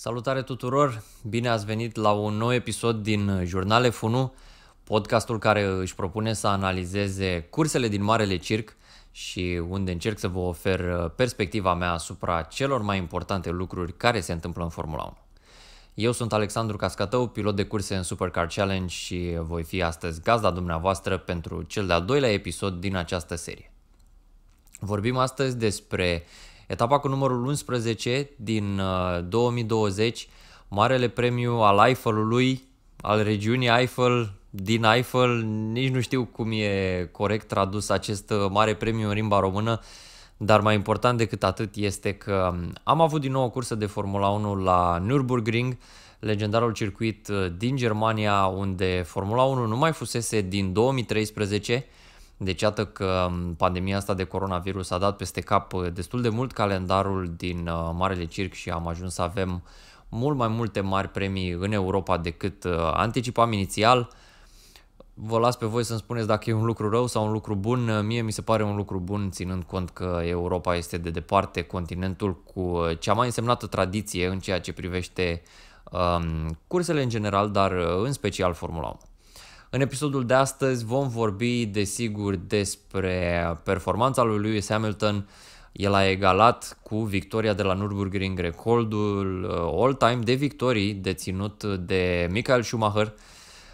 Salutare tuturor! Bine ați venit la un nou episod din Jurnale Funu, podcastul care își propune să analizeze cursele din Marele Circ și unde încerc să vă ofer perspectiva mea asupra celor mai importante lucruri care se întâmplă în Formula 1. Eu sunt Alexandru Cascatău, pilot de curse în Supercar Challenge și voi fi astăzi gazda dumneavoastră pentru cel de-al doilea episod din această serie. Vorbim astăzi despre Etapa cu numărul 11 din 2020, uh, marele premiu al Eiffelului, al regiunii Eiffel, din Eiffel, nici nu știu cum e corect tradus acest uh, mare premiu în limba română, dar mai important decât atât este că um, am avut din nou o cursă de Formula 1 la Nürburgring, legendarul circuit uh, din Germania, unde Formula 1 nu mai fusese din 2013, deci iată că um, pandemia asta de coronavirus a dat peste cap uh, destul de mult calendarul din uh, Marele Circ și am ajuns să avem mult mai multe mari premii în Europa decât uh, anticipam inițial. Vă las pe voi să-mi spuneți dacă e un lucru rău sau un lucru bun. Mie mi se pare un lucru bun, ținând cont că Europa este de departe continentul cu cea mai însemnată tradiție în ceea ce privește um, cursele în general, dar în special Formula 1. În episodul de astăzi vom vorbi, desigur, despre performanța lui Lewis Hamilton. El a egalat cu victoria de la Nürburgring recordul uh, all-time de victorii deținut de Michael Schumacher.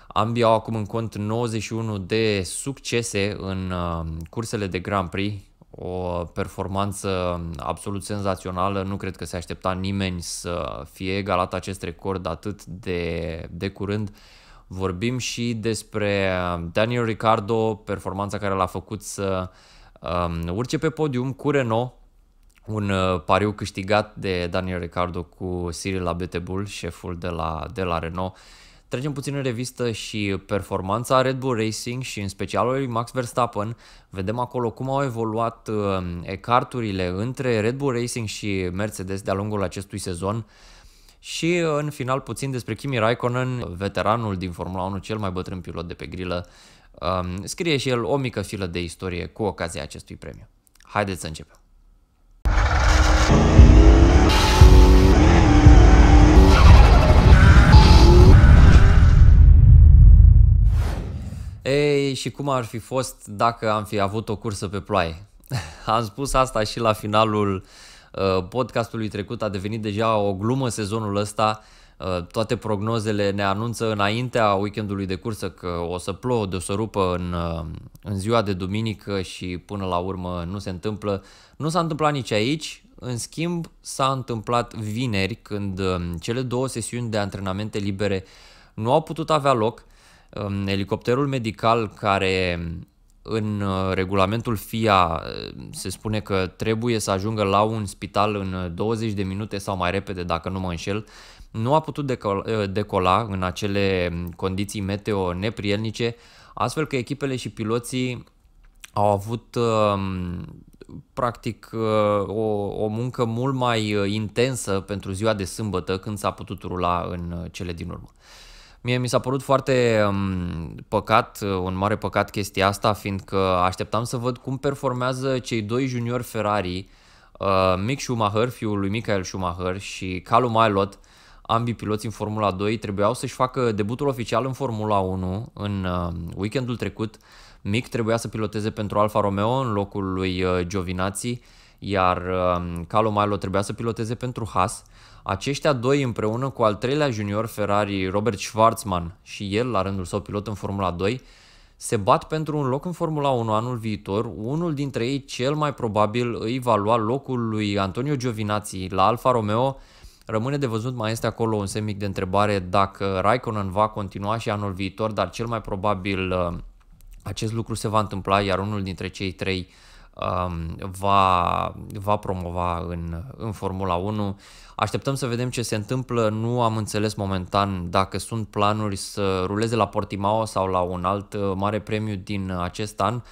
Ambii au acum în cont 91 de succese în uh, cursele de Grand Prix, o performanță absolut senzațională. Nu cred că se aștepta nimeni să fie egalat acest record atât de, de curând. Vorbim și despre uh, Daniel Ricardo, performanța care l-a făcut să um, urce pe podium cu Renault, un uh, pariu câștigat de Daniel Ricardo cu Cyril Bull, șeful de la, de la Renault. Trecem puțin în revistă și performanța Red Bull Racing și în special lui Max Verstappen. Vedem acolo cum au evoluat uh, ecarturile între Red Bull Racing și Mercedes de-a lungul acestui sezon. Și în final puțin despre Kimi Raikkonen, veteranul din Formula 1, cel mai bătrân pilot de pe grilă, um, scrie și el o mică filă de istorie cu ocazia acestui premiu. Haideți să începem! Ei, și cum ar fi fost dacă am fi avut o cursă pe ploaie? am spus asta și la finalul uh, Uh, podcastului trecut a devenit deja o glumă sezonul ăsta. Uh, toate prognozele ne anunță înaintea weekendului de cursă că o să plouă, de o să rupă în, uh, în ziua de duminică și până la urmă nu se întâmplă. Nu s-a întâmplat nici aici, în schimb s-a întâmplat vineri când cele două sesiuni de antrenamente libere nu au putut avea loc. Um, elicopterul medical care în uh, regulamentul FIA uh, se spune că trebuie să ajungă la un spital în 20 uh, de minute sau mai repede, dacă nu mă înșel, nu a putut decola, în acele um, condiții meteo neprielnice, astfel că echipele și piloții au avut um, practic o, o muncă mult mai intensă pentru ziua de sâmbătă când s-a putut rula în cele din urmă. Mie mi s-a părut foarte mm, păcat, uh, un mare păcat chestia asta, fiindcă așteptam să văd cum performează cei doi juniori Ferrari, uh, Mick Schumacher, fiul lui Michael Schumacher și Calum Aylot, ambii piloți în Formula 2, trebuiau să-și facă debutul oficial în Formula 1 în uh, weekendul trecut. Mick trebuia să piloteze pentru Alfa Romeo în locul lui Giovinazzi, iar Calum Aylot trebuia să piloteze pentru Haas. Aceștia doi împreună cu al treilea junior Ferrari Robert Schwarzman și el, la rândul său pilot în Formula 2, se bat pentru un loc în Formula 1 anul viitor, unul dintre ei cel mai probabil îi va lua locul lui Antonio Giovinazzi la Alfa Romeo, Rămâne de văzut, mai este acolo un semic de întrebare dacă Raikkonen va continua și anul viitor, dar cel mai probabil uh, acest lucru se va întâmpla, iar unul dintre cei trei Um, va, va promova în, în Formula 1. Așteptăm să vedem ce se întâmplă. Nu am înțeles momentan dacă sunt planuri să ruleze la Portimao sau la un alt uh, mare premiu din acest an.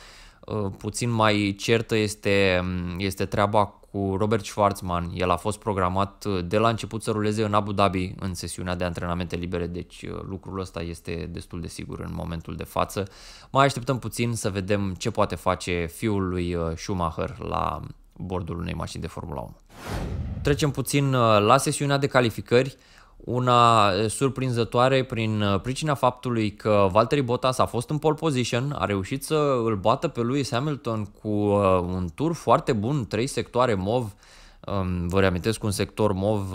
Uh, puțin mai certă este, um, este treaba cu Robert Schwartzman. El a fost programat uh, de la început să ruleze în Abu Dhabi în sesiunea de antrenamente libere, deci uh, lucrul ăsta este destul de sigur în momentul de față. Mai așteptăm puțin să vedem ce poate face fiul lui uh, Schumacher la bordul unei mașini de Formula 1. Trecem puțin la sesiunea de calificări una eh, surprinzătoare prin eh, pricina faptului că Valtteri Bottas a fost în pole position, a reușit să îl bată pe Lewis Hamilton cu eh, un tur foarte bun, trei sectoare MOV. Vă reamintesc, un sector MOV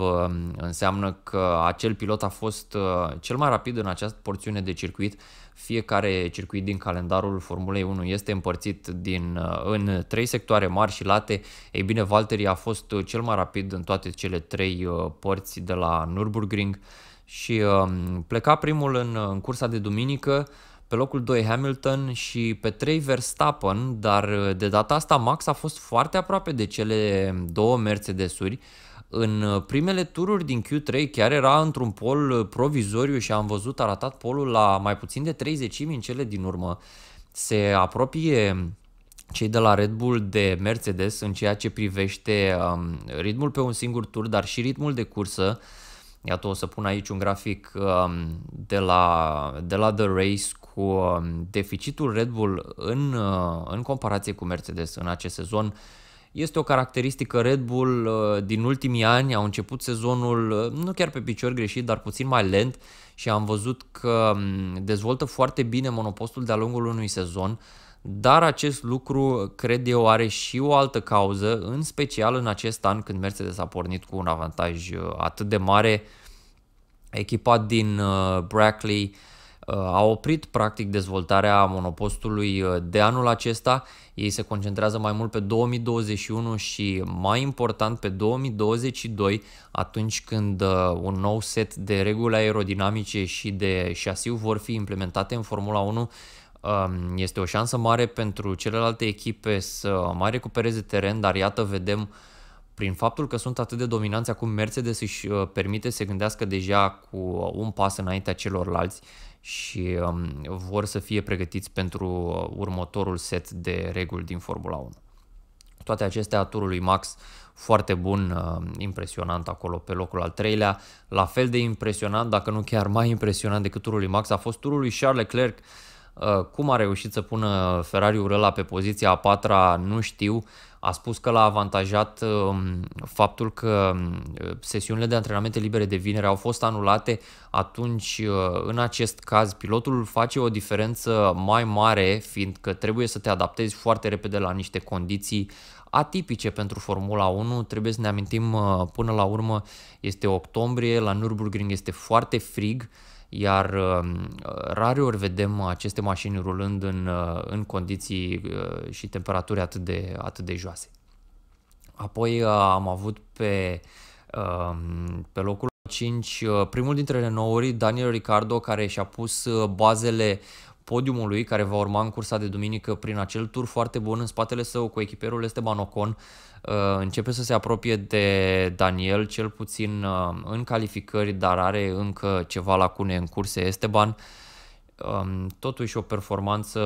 înseamnă că acel pilot a fost cel mai rapid în această porțiune de circuit fiecare circuit din calendarul Formulei 1 este împărțit din, uh, în trei sectoare mari și late. Ei bine, Valtteri a fost uh, cel mai rapid în toate cele trei uh, părți de la Nürburgring și um, pleca primul în, în cursa de duminică, pe locul 2 Hamilton și pe 3 Verstappen, dar de data asta Max a fost foarte aproape de cele două Mercedes-uri, uh, în uh, primele tururi din Q3 chiar era într-un pol uh, provizoriu și am văzut, arătat polul la mai puțin de 30 în cele din urmă. Se apropie cei de la Red Bull de Mercedes în ceea ce privește um, ritmul pe un singur tur, dar și ritmul de cursă. Iată, o să pun aici un grafic um, de, la, de la The Race cu um, deficitul Red Bull în, uh, în comparație cu Mercedes în acest sezon. Uh, este o caracteristică Red Bull uh, din ultimii ani, au început sezonul uh, nu chiar pe picior greșit, dar puțin mai lent și am văzut că um, dezvoltă foarte bine monopostul de-a lungul unui sezon, dar acest lucru, cred eu, are și o altă cauză, în special în acest an când Mercedes a pornit cu un avantaj uh, atât de mare, echipat din Brackley, Uh, a oprit practic dezvoltarea monopostului uh, de anul acesta. Ei se concentrează mai mult pe 2021 și mai important pe 2022, atunci când uh, un nou set de reguli aerodinamice și de șasiu vor fi implementate în Formula 1. Um, este o șansă mare pentru celelalte echipe să mai recupereze teren, dar iată vedem prin faptul că sunt atât de dominanți acum Mercedes își permite să gândească deja cu un pas înaintea celorlalți și um, vor să fie pregătiți pentru următorul set de reguli din Formula 1. Toate acestea, turul lui Max foarte bun, uh, impresionant acolo pe locul al treilea. La fel de impresionant, dacă nu chiar mai impresionant decât turul lui Max, a fost turul lui Charles Leclerc uh, Uh, cum a reușit să pună Ferrari-ul pe poziția a patra, nu știu. A spus că l-a avantajat um, faptul că um, sesiunile de antrenamente libere de vineri au fost anulate, atunci uh, în acest caz pilotul face o diferență mai mare, fiindcă trebuie să te adaptezi foarte repede la niște condiții atipice pentru Formula 1. Trebuie să ne amintim, uh, până la urmă este octombrie, la Nürburgring este foarte frig, iar um, rare ori vedem aceste mașini rulând în, uh, în condiții uh, și temperaturi atât de, atât de joase. Apoi uh, am avut pe, um, pe locul 5, primul dintre renouri, Daniel Ricardo, care și-a pus bazele podiumului lui, care va urma în cursa de duminică prin acel tur foarte bun în spatele său cu echiperul Esteban Ocon, uh, începe să se apropie de Daniel, cel puțin uh, în calificări, dar are încă ceva lacune în curse Esteban. Um, totuși o performanță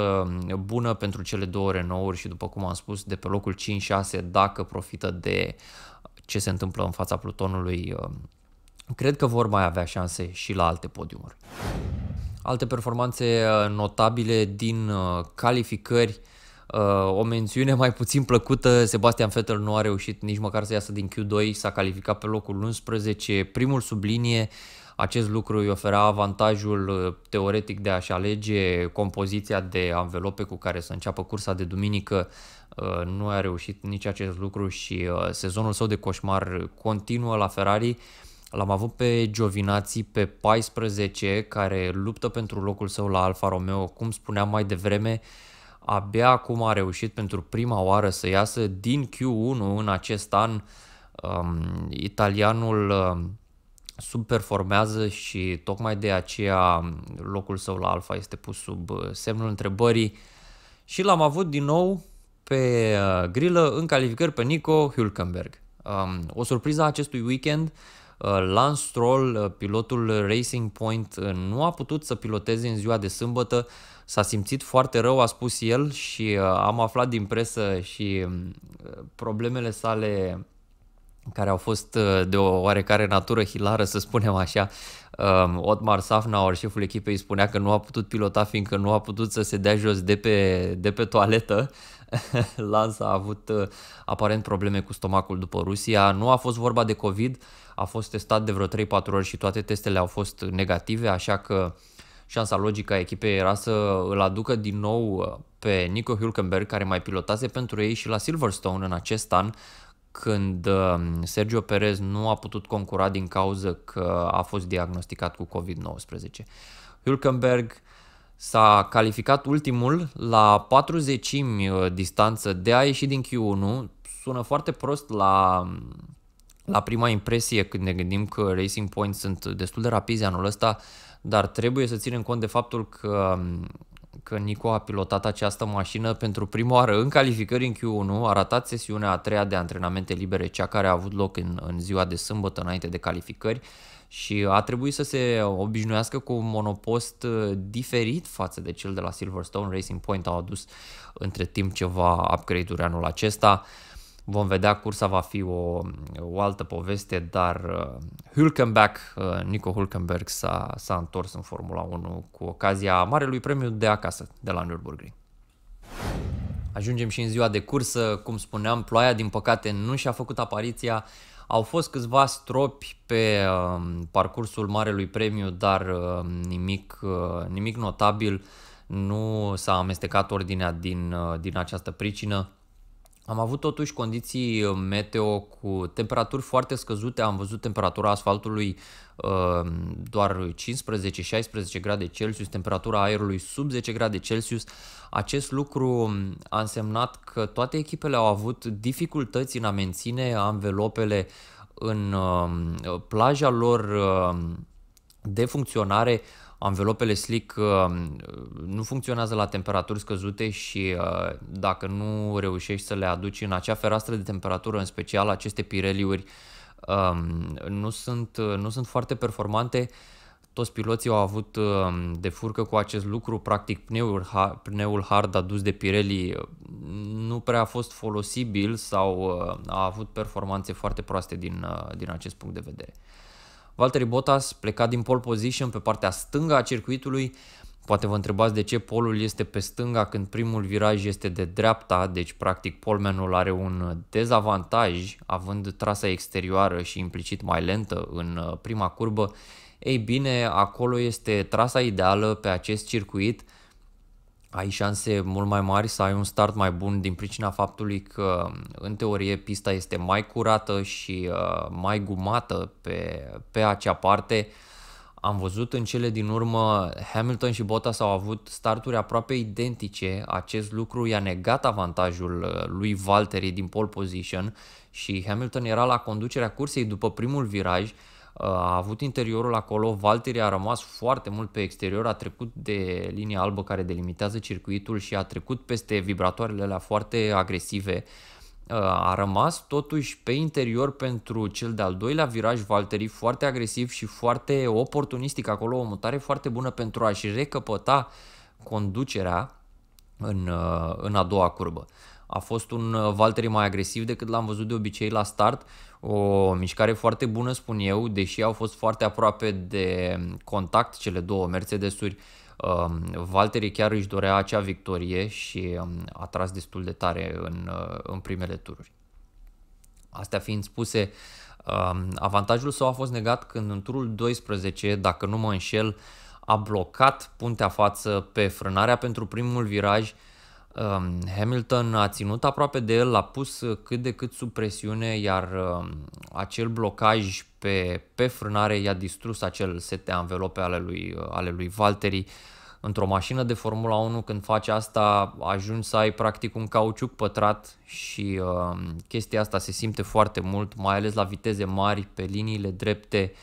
bună pentru cele două Renault-uri și după cum am spus de pe locul 5-6 dacă profită de ce se întâmplă în fața plutonului uh, cred că vor mai avea șanse și la alte podiumuri. Alte performanțe uh, notabile din uh, calificări, uh, o mențiune mai puțin plăcută, Sebastian Vettel nu a reușit nici măcar să iasă din Q2, s-a calificat pe locul 11, primul sublinie, acest lucru îi oferea avantajul teoretic de a-și alege compoziția de anvelope cu care să înceapă cursa de duminică. Nu a reușit nici acest lucru și sezonul său de coșmar continuă la Ferrari. L-am avut pe Giovinazzi pe 14, care luptă pentru locul său la Alfa Romeo. Cum spuneam mai devreme, abia acum a reușit pentru prima oară să iasă din Q1 în acest an. Um, italianul um, subperformează și tocmai de aceea locul său la Alfa este pus sub uh, semnul întrebării. Și l-am avut din nou pe uh, grilă în calificări pe Nico Hülkenberg. Um, o surpriză a acestui weekend uh, Uh, Lance Stroll, uh, pilotul Racing Point, uh, nu a putut să piloteze în ziua de sâmbătă, s-a simțit foarte rău, a spus el și am aflat din presă și um, problemele sale care au fost de o oarecare natură hilară, să spunem așa. Um, Otmar Safnauer, șeful echipei, spunea că nu a putut pilota fiindcă nu a putut să se dea jos de pe, de pe toaletă Lanz a avut uh, aparent probleme cu stomacul după Rusia. Nu a fost vorba de COVID, a fost testat de vreo 3-4 ori și toate testele au fost negative, așa că șansa logică a echipei era să îl aducă din nou uh, pe Nico Hülkenberg, care mai pilotase pentru ei și la Silverstone în acest an, când uh, Sergio Perez nu a putut concura din cauză că a fost diagnosticat cu COVID-19. Hülkenberg S-a calificat ultimul la 40 uh, distanță de a ieși din Q1. Sună foarte prost la, la prima impresie când ne gândim că Racing Point sunt destul de rapizi anul ăsta, dar trebuie să ținem cont de faptul că că Nico a pilotat această mașină pentru prima oară în calificări în Q1, a ratat sesiunea a treia de antrenamente libere, cea care a avut loc în, în ziua de sâmbătă înainte de calificări, uh, și a trebuit să se obișnuiască cu un monopost uh, diferit față de cel de la Silverstone. Racing Point au adus între timp ceva upgrade-uri anul acesta. Vom vedea, cursa va fi o, o altă poveste, dar uh, Hülkenberg, uh, Nico Hülkenberg s-a, s-a întors în Formula 1 cu ocazia Marelui Premiu de acasă, de la Nürburgring. Ajungem și în ziua de cursă, cum spuneam, ploaia din păcate nu și-a făcut apariția, au fost câțiva stropi pe um, parcursul Marelui Premiu, dar um, nimic, uh, nimic notabil. Nu s-a amestecat ordinea din, uh, din această pricină. Am avut totuși condiții uh, meteo cu temperaturi foarte scăzute, am văzut temperatura asfaltului uh, doar 15-16 grade Celsius, temperatura aerului sub 10 grade Celsius. Acest lucru um, a însemnat că toate echipele au avut dificultăți în a menține anvelopele în um, uh, plaja lor de funcționare Anvelopele slick uh, nu funcționează la temperaturi scăzute și uh, dacă nu reușești să le aduci în acea fereastră de temperatură, în special aceste pireliuri, um, nu sunt, uh, nu sunt foarte performante. Toți piloții au avut de furcă cu acest lucru, practic pneul, pneul hard adus de Pirelli nu prea a fost folosibil sau a avut performanțe foarte proaste din, din acest punct de vedere. Valtteri Bottas pleca din pole position pe partea stângă a circuitului. Poate vă întrebați de ce polul este pe stânga când primul viraj este de dreapta, deci practic polmenul are un dezavantaj având trasa exterioară și implicit mai lentă în uh, prima curbă. Ei bine, acolo este trasa ideală pe acest circuit – ai șanse mult mai mari să ai un start mai bun din pricina faptului că, în teorie, pista este mai curată și uh, mai gumată pe, pe acea parte. Am văzut în cele din urmă, Hamilton și Bottas au avut starturi aproape identice, acest lucru i-a negat avantajul uh, lui Valtteri din pole position și Hamilton era la conducerea cursei după primul viraj, uh, Uh, a avut interiorul acolo, Valtteri a rămas foarte mult pe exterior, a trecut de linia albă care delimitează circuitul și a trecut peste vibratoarele alea foarte agresive. Uh, a rămas totuși pe interior pentru cel de-al doilea viraj Valtteri, foarte agresiv și foarte oportunistic acolo, o mutare foarte bună pentru a-și recăpăta conducerea în, uh, în a doua curbă. A fost un uh, Valtteri mai agresiv decât l-am văzut de obicei la start. O mișcare foarte bună, spun eu, deși au fost foarte aproape de um, contact cele două Mercedesuri. Um, Valtteri chiar își dorea acea victorie și um, a tras destul de tare în, uh, în primele tururi. Astea fiind spuse, avantajul său a fost negat când în turul 12, dacă nu mă înșel, a blocat puntea față pe frânarea pentru primul viraj, Um, Hamilton a ținut aproape de el, l-a pus cât de cât sub presiune, iar um, acel blocaj pe, pe frânare i-a distrus acel set de anvelope ale lui, ale lui Valtteri. Într-o mașină de Formula 1, când faci asta, ajungi să ai practic un cauciuc pătrat și uh, chestia asta se simte foarte mult, mai ales la viteze mari, pe liniile drepte, uh,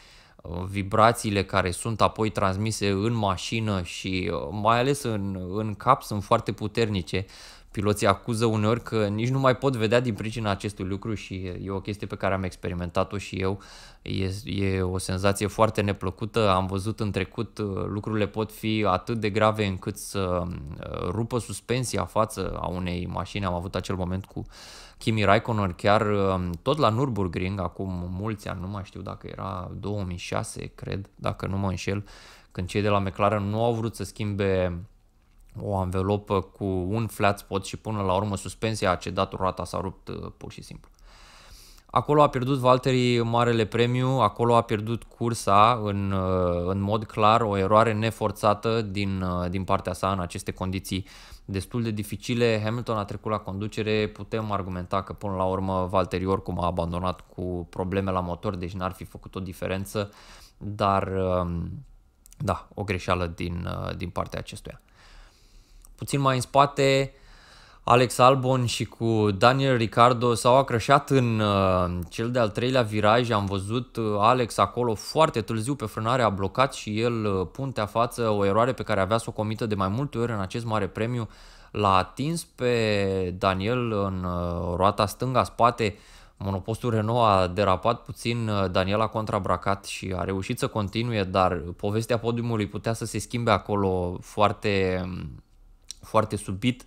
vibrațiile care sunt apoi transmise în mașină și uh, mai ales în, în cap sunt foarte puternice. Piloții acuză uneori că nici nu mai pot vedea din pricina acestui lucru și e o chestie pe care am experimentat-o și eu. E, e o senzație foarte neplăcută. Am văzut în trecut uh, lucrurile pot fi atât de grave încât să uh, rupă suspensia față a unei mașini. Am avut acel moment cu Kimi Raikkonen chiar um, tot la Nürburgring, acum mulți ani, nu mai știu dacă era 2006, cred, dacă nu mă înșel, când cei de la McLaren nu au vrut să schimbe o anvelopă cu un flat spot și până la urmă suspensia a cedat roata, s-a rupt uh, pur și simplu. Acolo a pierdut Valtteri marele premiu, acolo a pierdut cursa în, uh, în mod clar, o eroare neforțată din, uh, din partea sa în aceste condiții destul de dificile. Hamilton a trecut la conducere, putem argumenta că până la urmă Valtteri oricum a abandonat cu probleme la motor, deci n-ar fi făcut o diferență, dar um, da, o greșeală din, uh, din partea acestuia. Puțin mai în spate, Alex Albon și cu Daniel Ricardo s-au acrășat în uh, cel de-al treilea viraj. Am văzut uh, Alex acolo foarte târziu pe frânare, a blocat și el uh, puntea față o eroare pe care avea să o comită de mai multe ori în acest mare premiu. L-a atins pe Daniel în roata stânga spate. Monopostul Renault a derapat puțin, Daniel a contrabracat și a reușit să continue, dar povestea podiumului putea să se schimbe acolo foarte, foarte subit.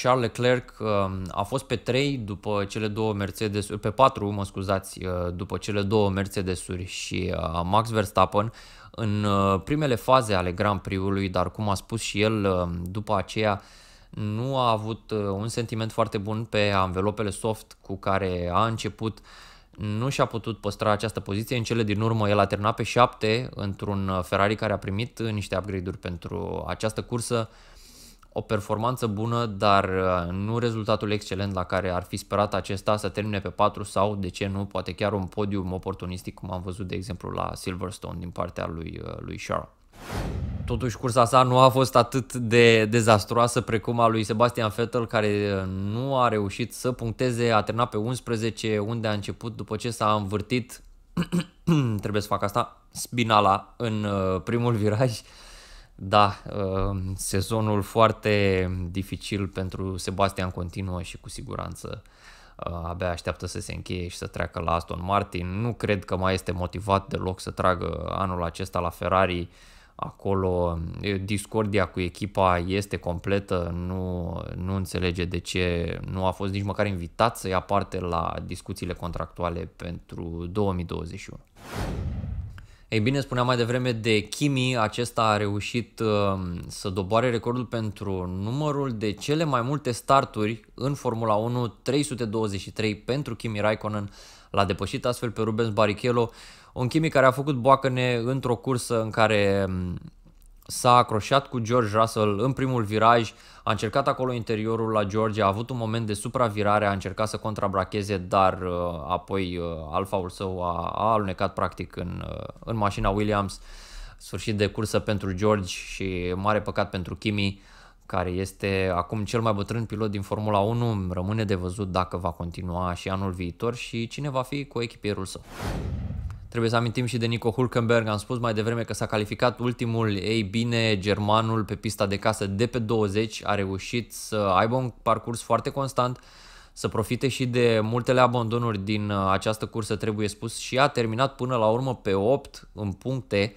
Charles Leclerc um, a fost pe 3 după cele două mercedes pe 4, mă scuzați, uh, după cele două Mercedes-uri și uh, Max Verstappen în uh, primele faze ale Grand Prix-ului, dar cum a spus și el um, după aceea, nu a avut un sentiment foarte bun pe anvelopele soft cu care a început nu și-a putut păstra această poziție. În cele din urmă, el a terminat pe 7 într-un Ferrari care a primit niște upgrade-uri pentru această cursă o performanță bună, dar uh, nu rezultatul excelent la care ar fi sperat acesta să termine pe 4 sau, de ce nu, poate chiar un podium oportunistic, cum am văzut, de exemplu, la Silverstone din partea lui, uh, lui Charles. Totuși, cursa sa nu a fost atât de dezastruoasă precum a lui Sebastian Vettel, care uh, nu a reușit să puncteze, a terminat pe 11, unde a început după ce s-a învârtit, trebuie să fac asta, spinala în primul viraj, da, uh, sezonul foarte dificil pentru Sebastian continuă și cu siguranță uh, abia așteaptă să se încheie și să treacă la Aston Martin. Nu cred că mai este motivat deloc să tragă anul acesta la Ferrari. Acolo uh, discordia cu echipa este completă, nu, nu înțelege de ce nu a fost nici măcar invitat să ia parte la discuțiile contractuale pentru 2021. Ei bine, spuneam mai devreme de Kimi, acesta a reușit uh, să doboare recordul pentru numărul de cele mai multe starturi în Formula 1, 323 pentru Kimi Raikkonen, l-a depășit astfel pe Rubens Barrichello, un Kimi care a făcut boacăne într-o cursă în care um, s-a acroșat cu George Russell în primul viraj, a încercat acolo interiorul la George, a avut un moment de supravirare, a încercat să contrabracheze, dar uh, apoi uh, alfaul său a, a alunecat practic în, uh, în mașina Williams. Sfârșit de cursă pentru George și mare păcat pentru Kimi, care este acum cel mai bătrân pilot din Formula 1. Rămâne de văzut dacă va continua și anul viitor și cine va fi cu echipierul său. Trebuie să amintim și de Nico Hulkenberg, am spus mai devreme că s-a calificat ultimul, ei bine, germanul pe pista de casă de pe 20 a reușit să aibă un parcurs foarte constant, să profite și de multele abandonuri din uh, această cursă, trebuie spus, și a terminat până la urmă pe 8 în puncte.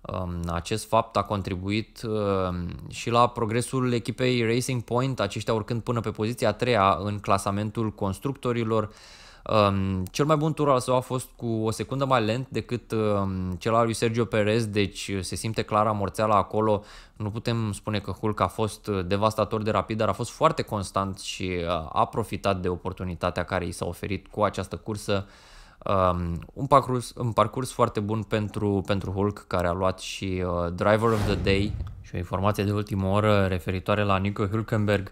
Um, acest fapt a contribuit uh, și la progresul echipei Racing Point, aceștia urcând până pe poziția a treia în clasamentul constructorilor. Um, cel mai bun tur al său a fost cu o secundă mai lent decât um, cel al lui Sergio Perez, deci uh, se simte clar amorțeala acolo. Nu putem spune că Hulk a fost uh, devastator de rapid, dar a fost foarte constant și uh, a profitat de oportunitatea care i s-a oferit cu această cursă. Um, un, parcurs, un parcurs foarte bun pentru, pentru Hulk, care a luat și uh, Driver of the Day și o informație de ultimă oră referitoare la Nico Hülkenberg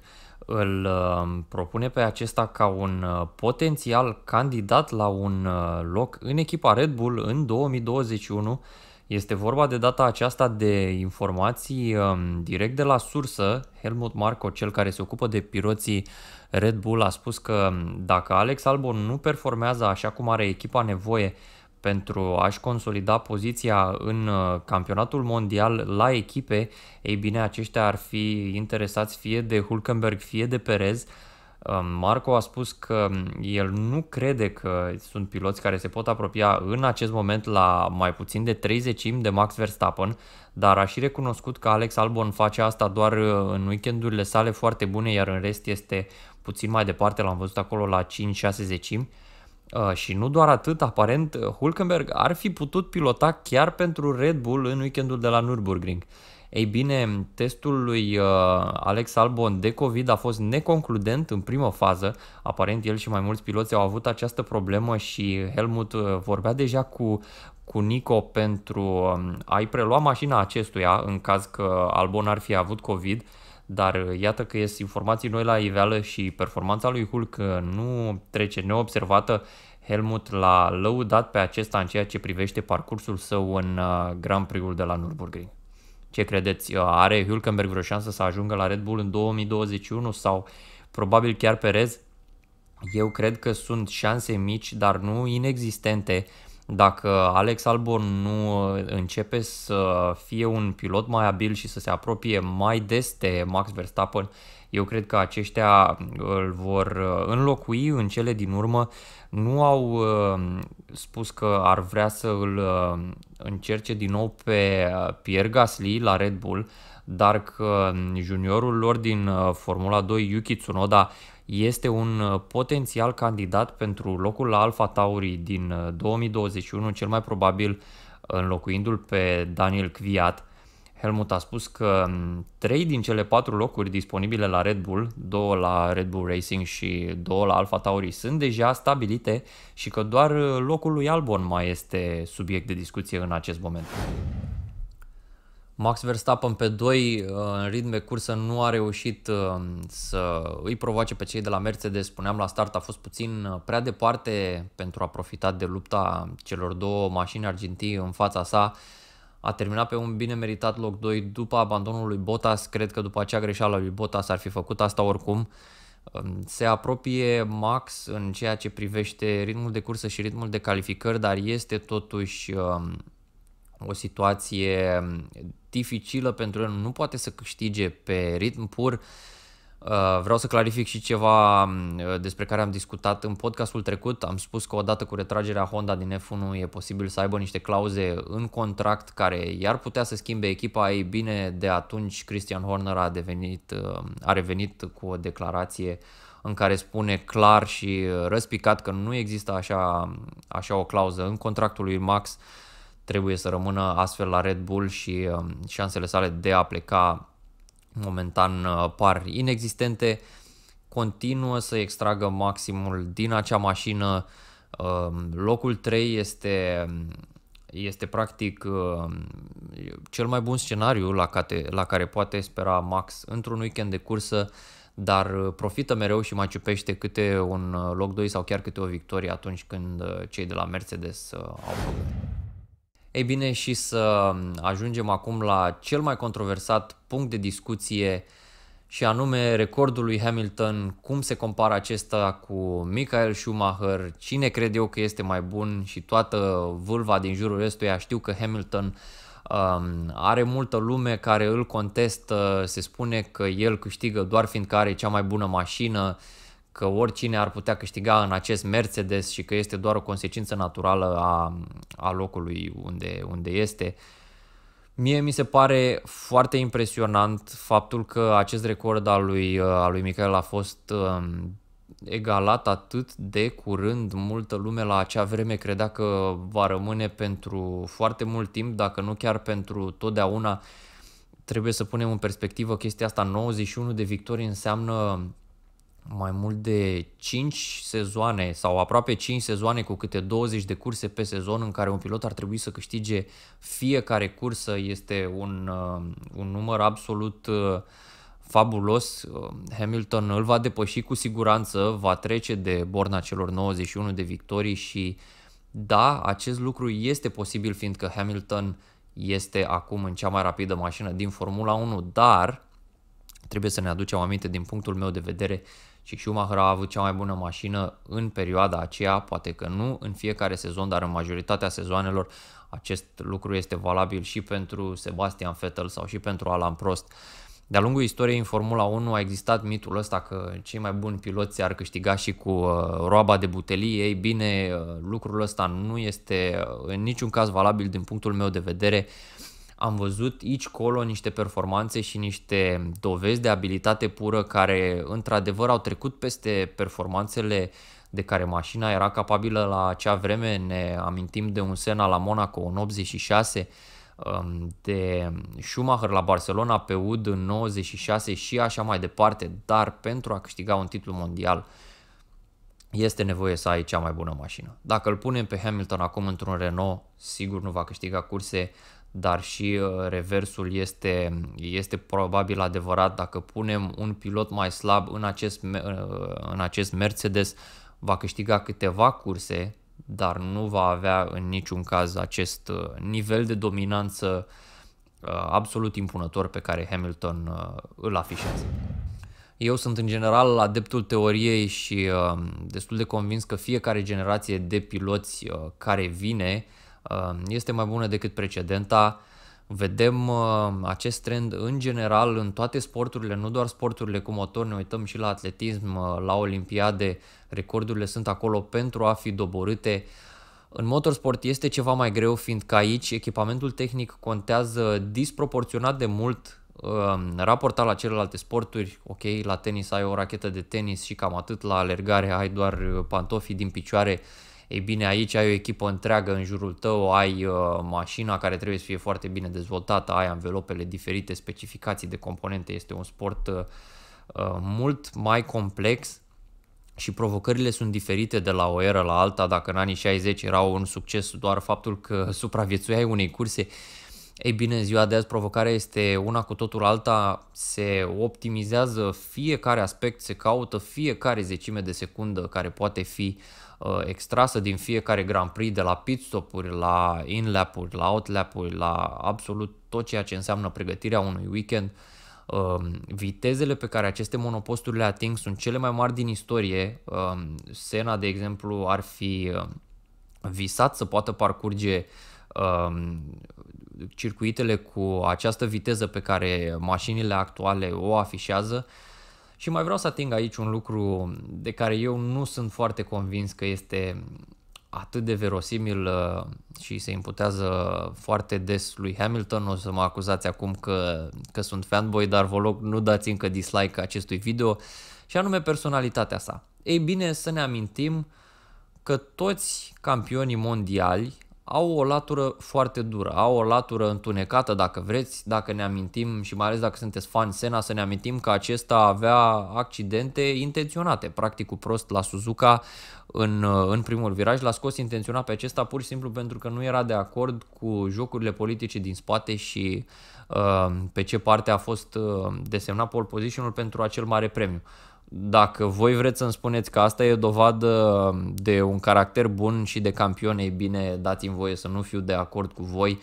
îl uh, propune pe acesta ca un uh, potențial candidat la un uh, loc în echipa Red Bull în 2021. Este vorba de data aceasta de informații um, direct de la sursă. Helmut Marco, cel care se ocupă de piroții Red Bull, a spus că um, dacă Alex Albon nu performează așa cum are echipa nevoie pentru a-și consolida poziția în uh, campionatul mondial la echipe, ei bine, aceștia ar fi interesați fie de Hulkenberg, fie de Perez. Um, Marco a spus că um, el nu crede că sunt piloți care se pot apropia în acest moment la mai puțin de 30 de Max Verstappen, dar a și recunoscut că Alex Albon face asta doar uh, în weekendurile sale foarte bune, iar în rest este puțin mai departe, l-am văzut acolo la 5-6 zecimi. Uh, și nu doar atât, aparent uh, Hulkenberg ar fi putut pilota chiar pentru Red Bull în weekendul de la Nürburgring. Ei bine, testul lui uh, Alex Albon de COVID a fost neconcludent în primă fază. Aparent el și mai mulți piloți au avut această problemă și Helmut uh, vorbea deja cu cu Nico pentru um, a-i prelua mașina acestuia în caz că Albon ar fi avut COVID. Uh, dar uh, iată că ies informații noi la iveală și performanța lui Hulk uh, nu trece neobservată. Helmut l-a lăudat pe acesta în ceea ce privește parcursul său în uh, Grand Prix-ul de la Nürburgring. Ce credeți? Are Hülkenberg vreo șansă să ajungă la Red Bull în 2021 sau probabil chiar Perez? Eu cred că sunt șanse mici, dar nu inexistente dacă Alex Albon nu începe să fie un pilot mai abil și să se apropie mai des de Max Verstappen, eu cred că aceștia îl vor uh, înlocui în cele din urmă. Nu au uh, spus că ar vrea să îl uh, încerce din nou pe Pierre Gasly la Red Bull, dar că juniorul lor din Formula 2, Yuki Tsunoda, este un uh, potențial candidat pentru locul la Alfa Tauri din 2021, uh, cel mai probabil înlocuindu-l pe Daniel Kvyat. Helmut a spus că um, trei din cele patru locuri disponibile la Red Bull, două la Red Bull Racing și două la Alfa Tauri, sunt deja stabilite și că doar uh, locul lui Albon mai este subiect de discuție în acest moment. Max Verstappen pe 2 uh, în ritm de cursă nu a reușit uh, să îi provoace pe cei de la Mercedes, spuneam la start, a fost puțin uh, prea departe pentru a profita de lupta celor două mașini argintii în fața sa. A terminat pe un bine meritat loc 2 după abandonul lui Bottas, cred că după acea greșeală lui Bottas ar fi făcut asta oricum. Um, se apropie Max în ceea ce privește ritmul de cursă și ritmul de calificări, dar este totuși um, o situație mm, dificilă pentru el, nu poate să câștige pe ritm pur. Uh, vreau să clarific și ceva mm, uh, despre care am discutat în podcastul trecut. Am spus că odată cu retragerea Honda din F1 e posibil să aibă niște clauze în contract care iar putea să schimbe echipa. Ei bine, de atunci Christian Horner a, devenit, uh, a revenit cu o declarație în care spune clar și răspicat că nu există așa, mm, așa o clauză în contractul lui Max trebuie să rămână astfel la Red Bull și um, șansele sale de a pleca momentan uh, par inexistente. Continuă să extragă maximul din acea mașină. Um, locul 3 este, este practic um, cel mai bun scenariu la care, la care poate spera Max într-un weekend de cursă, dar uh, profită mereu și mai ciupește câte un uh, loc 2 sau chiar câte o victorie atunci când cei de la Mercedes au făcut. Ei bine, și să ajungem acum la cel mai controversat punct de discuție și anume recordul lui Hamilton, cum se compară acesta cu Michael Schumacher, cine cred eu că este mai bun și toată vâlva din jurul restuia. Știu că Hamilton um, are multă lume care îl contestă, se spune că el câștigă doar fiindcă are cea mai bună mașină, uh, că oricine ar putea câștiga în acest Mercedes și că este doar o consecință naturală a, a locului unde, unde este. Mie mi se pare foarte impresionant faptul că acest record al lui, al lui Michael a fost um, egalat atât de curând. Multă lume la acea vreme credea că va rămâne pentru foarte mult timp, dacă nu chiar pentru totdeauna. Trebuie să punem în perspectivă chestia asta, 91 de victorii înseamnă mai mult de 5 sezoane sau aproape 5 sezoane cu câte 20 de curse pe sezon în care un pilot ar trebui să câștige fiecare cursă este un, uh, un număr absolut uh, fabulos. Uh, Hamilton îl va depăși cu siguranță, va trece de borna celor 91 de victorii și da, acest lucru este posibil fiindcă Hamilton este acum în cea mai rapidă mașină din Formula 1, dar trebuie să ne aducem aminte din punctul meu de vedere și Schumacher a avut cea mai bună mașină în perioada aceea, poate că nu în fiecare sezon, dar în majoritatea sezoanelor acest lucru este valabil și pentru Sebastian Vettel sau și pentru Alan Prost. De-a lungul istoriei în Formula 1 a existat mitul ăsta că cei mai buni piloți ar câștiga și cu uh, roaba de butelie. Ei bine, uh, lucrul ăsta nu este uh, în niciun caz valabil din punctul meu de vedere. Uh, am văzut aici colo niște performanțe și niște dovezi de abilitate pură care într-adevăr au trecut peste performanțele de care mașina era capabilă la acea vreme. Ne amintim de un Senna la Monaco în 86, um, de Schumacher la Barcelona pe ud în 96 și așa mai departe, dar pentru a câștiga un titlu mondial este nevoie să ai cea mai bună mașină. Dacă îl punem pe Hamilton acum într-un Renault, sigur nu va câștiga curse, dar și uh, reversul este, este probabil adevărat. Dacă punem un pilot mai slab în acest, uh, în acest Mercedes, va câștiga câteva curse, dar nu va avea în niciun caz acest uh, nivel de dominanță absolut impunător pe care Hamilton îl afișează. Eu sunt în general adeptul teoriei și destul de convins că fiecare generație de piloți care vine uh, Uh, este mai bună decât precedenta. Vedem uh, acest trend în general în toate sporturile, nu doar sporturile cu motor, ne uităm și la atletism, uh, la olimpiade, recordurile sunt acolo pentru a fi doborâte. În motorsport este ceva mai greu, fiindcă aici echipamentul tehnic contează disproporționat de mult raportat la celelalte sporturi, ok, la tenis ai o rachetă de tenis și cam atât, la alergare ai doar pantofii din picioare, ei bine, aici ai o echipă întreagă în jurul tău, ai uh, mașina care trebuie să fie foarte bine dezvoltată, ai anvelopele diferite, specificații de componente, este un sport uh, uh mult mai complex și provocările sunt diferite de la o eră la alta. Dacă în anii 60 era un succes doar faptul că supraviețuiai unei curse, ei bine, în ziua de azi provocarea este una cu totul alta, se optimizează fiecare aspect, se caută fiecare zecime de secundă care poate fi uh, Uh, extrasă din fiecare Grand Prix, de la stop uri la in-lap-uri, la out-lap-uri, la absolut tot ceea ce înseamnă pregătirea unui weekend. Um, vitezele pe care aceste monoposturi le ating sunt cele mai mari din istorie. Um, Sena, de exemplu, ar fi uh, visat să poată parcurge um, circuitele cu această viteză pe care mașinile actuale o afișează, și mai vreau să ating aici un lucru de care eu nu sunt foarte convins că este atât de verosimil uh, și se imputează foarte des lui Hamilton. O să mă acuzați acum că, că sunt fanboy, dar vă rog, nu dați încă dislike acestui video, și anume personalitatea sa. Ei bine, să ne amintim că toți campionii mondiali au o latură foarte dură, au o latură întunecată dacă vreți, dacă ne amintim și mai ales dacă sunteți fan Sena să ne amintim că acesta avea accidente intenționate, practic cu prost la Suzuka în, în primul viraj, l-a scos intenționat pe acesta pur și simplu pentru că nu era de acord cu jocurile politice din spate și uh, pe ce parte a fost uh, desemnat pole position-ul pentru acel mare premiu. Uh, dacă voi vreți să-mi spuneți că asta e dovadă de un caracter bun și de campion, e bine, dați-mi voie să nu fiu de acord cu voi.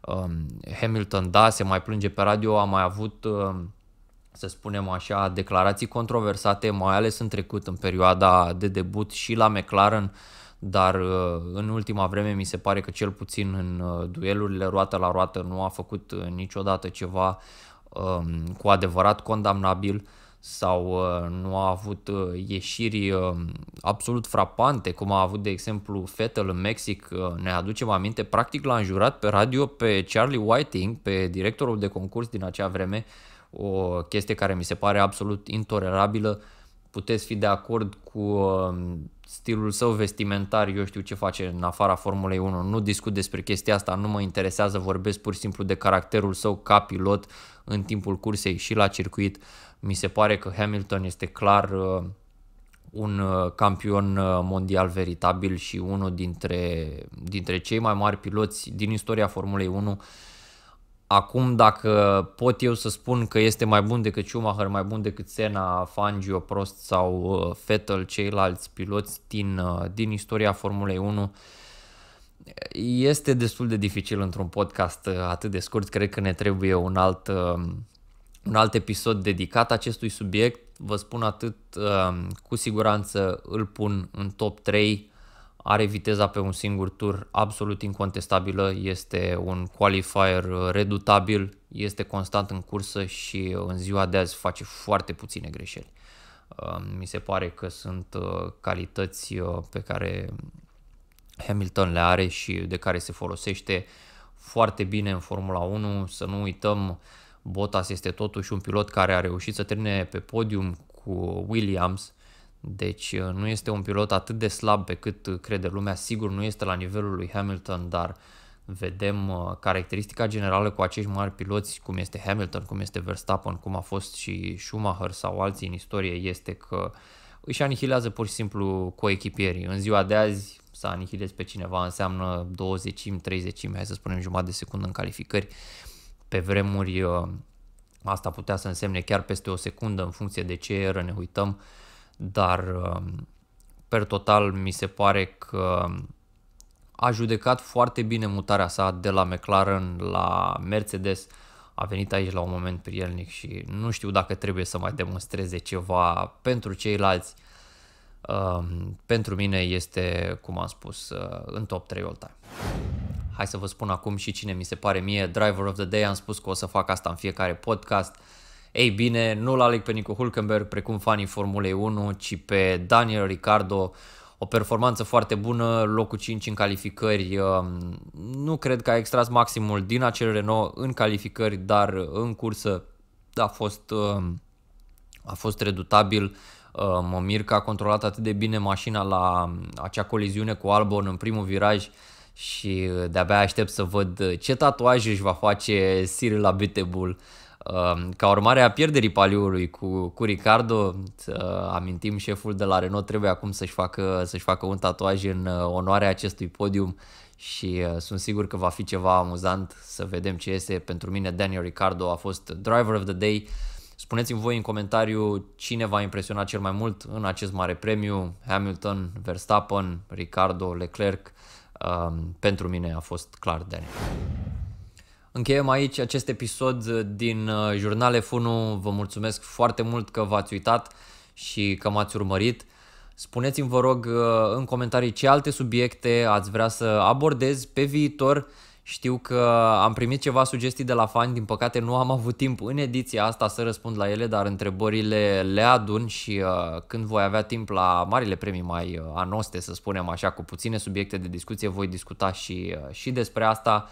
Um, Hamilton, da, se mai plânge pe radio, a mai avut, um, să spunem așa, declarații controversate, mai ales în trecut, în perioada de debut și la McLaren, dar uh, în ultima vreme mi se pare că cel puțin în uh, duelurile roată la roată nu a făcut uh, niciodată ceva um, cu adevărat condamnabil sau uh, nu a avut uh, ieșiri um, absolut frapante, cum a avut, de exemplu, Fettel în Mexic, uh, ne aducem aminte, practic l-a înjurat pe radio pe Charlie Whiting, pe directorul de concurs din acea vreme, o chestie care mi se pare absolut intolerabilă. Puteți fi de acord cu um, stilul său vestimentar, eu știu ce face în afara Formulei 1, nu discut despre chestia asta, nu mă interesează, vorbesc pur și simplu de caracterul său ca pilot în timpul cursei și la circuit. Uh, mi se pare că Hamilton este clar uh, un uh, campion uh, mondial veritabil și unul dintre, dintre cei mai mari piloți din istoria Formulei 1. Acum, dacă pot eu să spun că este mai bun decât Schumacher, mai bun decât Senna, Fangio, Prost sau Vettel, ceilalți piloți din, din istoria Formulei 1, este destul de dificil într-un podcast atât de scurt. Cred că ne trebuie un alt, un alt episod dedicat acestui subiect. Vă spun atât, um, cu siguranță îl pun în top 3. Are viteza pe un singur tur absolut incontestabilă, este un qualifier redutabil, este constant în cursă și în ziua de azi face foarte puține greșeli. Um, mi se pare că sunt uh, calități uh, pe care Hamilton le are și de care se folosește foarte bine în Formula 1. Să nu uităm uh, Bottas este totuși un pilot care a reușit să termine pe podium cu Williams, deci uh, nu este un pilot atât de slab pe cât uh, crede lumea, sigur nu este la nivelul lui Hamilton, dar vedem uh, caracteristica generală cu acești mari piloți, cum este Hamilton, cum este Verstappen, cum a fost și Schumacher sau alții în istorie, este că își anihilează pur și simplu coechipierii. În ziua de azi să anihilezi pe cineva înseamnă 20, 30, hai să spunem jumătate de secundă în calificări pe vremuri uh, asta putea să însemne chiar peste o secundă în funcție de ce era ne uităm, dar uh, per total mi se pare că a judecat foarte bine mutarea sa de la McLaren la Mercedes. A venit aici la un moment prielnic și nu știu dacă trebuie să mai demonstreze ceva pentru ceilalți. Uh, pentru mine este, cum am spus, în top 3 all time hai să vă spun acum și cine mi se pare mie, driver of the day, am spus că o să fac asta în fiecare podcast. Ei bine, nu-l aleg pe Nico Hulkenberg, precum fanii Formulei 1, ci pe Daniel Ricardo, o performanță foarte bună, locul 5 în calificări. Um, nu cred că a extras maximul din acel Renault în calificări, dar în cursă a fost, um, a fost redutabil. Mă um, mir că a controlat atât de bine mașina la acea coliziune cu Albon în primul viraj și uh, de-abia aștept să văd uh, ce tatuaj își va face Cyril la um, Ca urmare a pierderii paliului cu, cu Ricardo, amintim șeful de la Renault trebuie acum să-și facă, să-și facă un tatuaj în uh, onoarea acestui podium și sunt sigur că va fi ceva amuzant să vedem ce este. Pentru mine Daniel Ricardo a fost driver of the day. Spuneți-mi voi în comentariu cine v-a impresionat cel mai mult în acest mare premiu, Hamilton, Verstappen, Ricardo, Leclerc. Uh, um, pentru mine a fost clar Danny. Încheiem aici acest episod din uh, Jurnale Funu. Vă mulțumesc foarte mult că v-ați uitat și că m-ați urmărit. Spuneți-mi, vă rog, uh, în comentarii ce alte subiecte ați vrea să abordez pe viitor știu că am primit ceva sugestii de la fani, din păcate nu am avut timp în ediția asta să răspund la ele, dar întrebările le adun și uh, când voi avea timp la marile premii mai uh, anoste, să spunem așa, cu puține subiecte de discuție, voi discuta și, uh, și despre asta.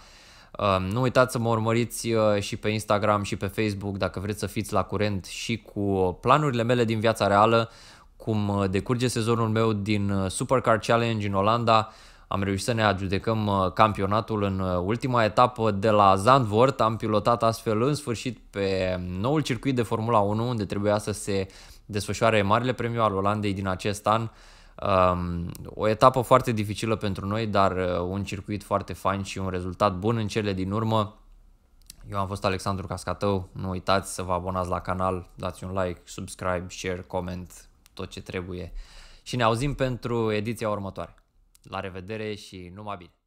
Um, nu uitați să mă urmăriți uh, și pe Instagram și pe Facebook dacă vreți să fiți la curent și cu planurile mele din viața reală, cum uh, decurge sezonul meu din uh, Supercar Challenge în Olanda, am reușit să ne adjudecăm uh, campionatul în uh, ultima etapă de la Zandvoort. Am pilotat astfel în sfârșit pe um, noul circuit de Formula 1 unde trebuia să se desfășoare Marele Premiu al Olandei din acest an. Um, o etapă foarte dificilă pentru noi, dar uh, un circuit foarte fain și un rezultat bun în cele din urmă. Eu am fost Alexandru Cascatău, nu uitați să vă abonați la canal, dați un like, subscribe, share, comment, tot ce trebuie. Și ne auzim pentru ediția următoare. La revedere și numai bine!